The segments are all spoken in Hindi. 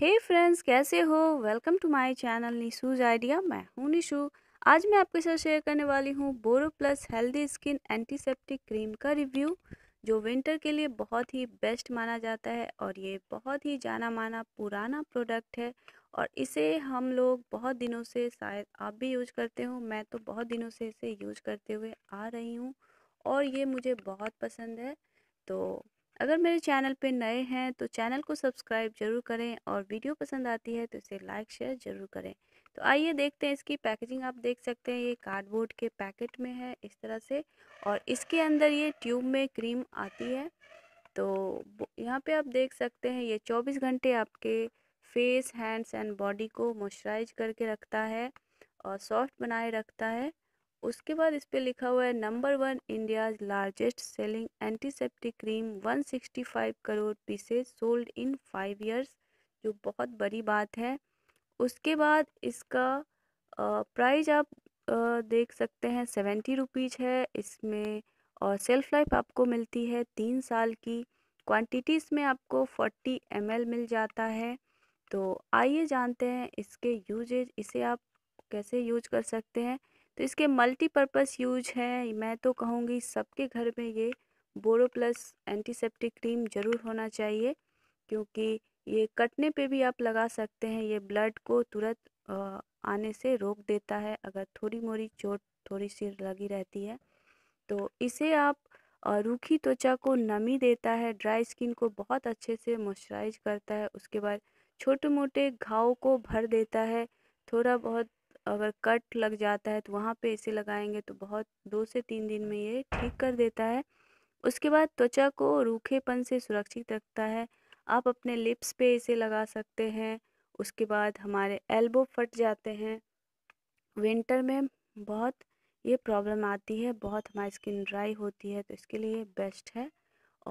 हे hey फ्रेंड्स कैसे हो welcome to my channel Nishu's idea मैं हूं निशू आज मैं आपके साथ शेयर करने वाली हूं Boro plus healthy skin antiseptic cream का रिव्यू जो विंटर के लिए बहुत ही बेस्ट माना जाता है और ये बहुत ही जाना माना पुराना प्रोडक्ट है और इसे हम लोग बहुत दिनों से शायद आप भी यूज करते हो मैं तो बहुत दिनों से इसे यूज करते हुए आ रही हूँ और ये मुझे बहुत पसंद है तो अगर मेरे चैनल पे नए हैं तो चैनल को सब्सक्राइब जरूर करें और वीडियो पसंद आती है तो इसे लाइक शेयर ज़रूर करें तो आइए देखते हैं इसकी पैकेजिंग आप देख सकते हैं ये कार्डबोर्ड के पैकेट में है इस तरह से और इसके अंदर ये ट्यूब में क्रीम आती है तो यहाँ पे आप देख सकते हैं ये 24 घंटे आपके फेस हैंड्स एंड बॉडी को मॉइस्चराइज करके रखता है और सॉफ्ट बनाए रखता है उसके बाद इस पर लिखा हुआ है number one India's largest selling antiseptic cream 165 crore pieces sold in five years जो बहुत बड़ी बात है उसके बाद इसका प्राइस आप देख सकते हैं सेवेंटी रुपीज़ है इसमें और सेल्फ लाइफ आपको मिलती है तीन साल की क्वांटिटीज़ में आपको फोर्टी एम मिल जाता है तो आइए जानते हैं इसके यूजेज इसे आप कैसे यूज कर सकते हैं तो इसके मल्टीपर्पज़ यूज हैं मैं तो कहूँगी सबके घर में ये बोरो प्लस एंटीसेप्टिक क्रीम ज़रूर होना चाहिए क्योंकि ये कटने पे भी आप लगा सकते हैं ये ब्लड को तुरंत आने से रोक देता है अगर थोड़ी मोरी चोट थोड़ी सी लगी रहती है तो इसे आप रूखी त्वचा को नमी देता है ड्राई स्किन को बहुत अच्छे से मॉइस्चराइज करता है उसके बाद छोटे मोटे घाव को भर देता है थोड़ा बहुत अगर कट लग जाता है तो वहाँ पे इसे लगाएंगे तो बहुत दो से तीन दिन में ये ठीक कर देता है उसके बाद त्वचा को रूखेपन से सुरक्षित रखता है आप अपने लिप्स पे इसे लगा सकते हैं उसके बाद हमारे एल्बो फट जाते हैं विंटर में बहुत ये प्रॉब्लम आती है बहुत हमारी स्किन ड्राई होती है तो इसके लिए बेस्ट है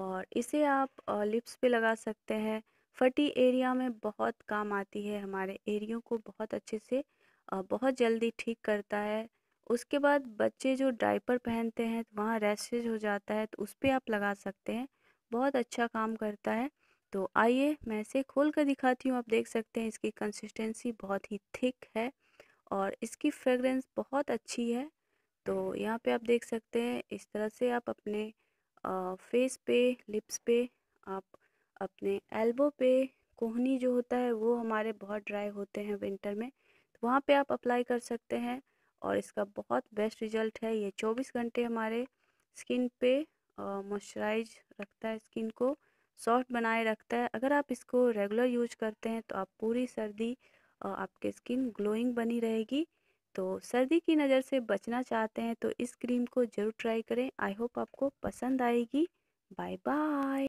और इसे आप लिप्स पे लगा सकते हैं फटी एरिया में बहुत काम आती है हमारे एरियो को बहुत अच्छे से बहुत जल्दी ठीक करता है उसके बाद बच्चे जो डायपर पहनते हैं तो वहाँ रैसेज हो जाता है तो उस पर आप लगा सकते हैं बहुत अच्छा काम करता है तो आइए मैं इसे खोल कर दिखाती हूँ आप देख सकते हैं इसकी कंसिस्टेंसी बहुत ही थिक है और इसकी फ्रेगरेंस बहुत अच्छी है तो यहाँ पे आप देख सकते हैं इस तरह से आप अपने फेस पे लिप्स पे आप अपने एल्बो पे कोहनी जो होता है वो हमारे बहुत ड्राई होते हैं विंटर में तो वहाँ पे आप अप्लाई कर सकते हैं और इसका बहुत बेस्ट रिजल्ट है ये 24 घंटे हमारे स्किन पे मॉइस्चराइज रखता है स्किन को सॉफ्ट बनाए रखता है अगर आप इसको रेगुलर यूज करते हैं तो आप पूरी सर्दी आपके स्किन ग्लोइंग बनी रहेगी तो सर्दी की नज़र से बचना चाहते हैं तो इस क्रीम को ज़रूर ट्राई करें आई होप आपको पसंद आएगी बाय बाय